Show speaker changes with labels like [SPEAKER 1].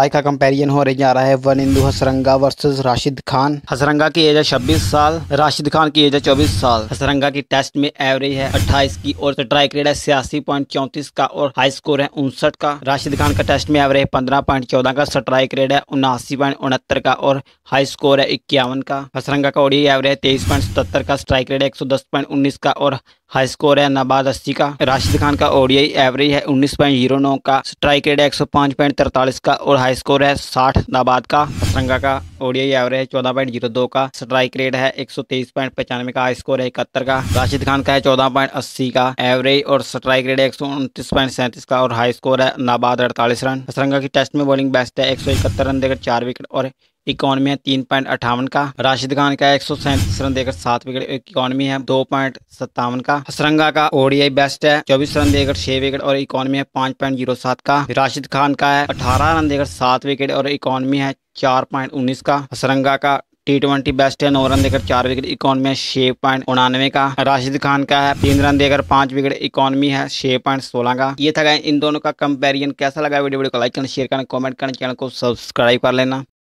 [SPEAKER 1] आज का कंपेरिजन होने जा रहा है वन इंदू हसरंगा वर्सेस राशिद खान हसरंगा की एज है छब्बीस साल राशिद खान की एज है चौबीस साल हसरंगा की टेस्ट में एवरेज है अट्ठाईस की और स्ट्राइक रेट है सियासी पॉइंट चौंतीस का और हाई स्कोर है उनसठ का राशिद खान का टेस्ट में एवरेज पंद्रह पॉइंट चौदह का स्ट्राइक रेट है उनासी पॉइंट उनहत्तर का और हाई स्कोर है इक्यावन का हसरंगा का ओडी एवरेज है तेईस पॉइंट सतहत्तर का स्ट्राइक रेट है एक सौ दस पॉइंट उन्नीस का और हाई स्कोर है नबाज अस्सी का राशिद खान का ओडीआई एवरेज है उन्नीस पॉइंट जीरो नौ का स्ट्राइक रेट है एक सौ पांच पॉइंट तरतालीस का और हाई स्कोर है साठ नाबाद का पसरंगा का ओडीआई एवरेज है चौदह पॉइंट जीरो दो का स्ट्राइक रेट है एक सौ तेईस पॉइंट पचानवे का हाई स्कोर है इकहत्तर का राशिद खान का है चौदह पॉइंट अस्सी का एवरेज और स्ट्राइक रेट है एक सौ उनतीस पॉइंट सैंतीस का और हाई स्कोर है नाबाद अड़तालीस रन पसरंगा की टेस्ट में बॉलिंग बेस्ट है एक सौ इकहत्तर रन देकर चार विकेट और इकॉनमी है तीन पॉइंट अठावन का राशिद खान का एक सौ सैंतीस रन देकर सात विकेट इकॉनमी है दो पॉइंट सत्तावन का हसरंगा का ओडीआई बेस्ट है चौबीस रन देकर छह विकेट और इकॉनमी है पांच पॉइंट जीरो सात का राशिद खान का है अठारह रन देकर सात विकेट और इकॉनमी है चार पॉइंट उन्नीस का हसरंगा का टी ट्वेंटी बेस्ट है नौ रन देकर चार विकेट इकॉनमी है छह पॉइंट उनानवे का राशिद खान का है तीन रन देकर पांच विकेट इकॉनमी है छह पॉइंट सोलह का ये था इन दोनों का कंपेरिजन कैसा लगा वीडियो को लाइक करना शेयर करना कमेंट करना चैनल को सब्सक्राइब कर लेना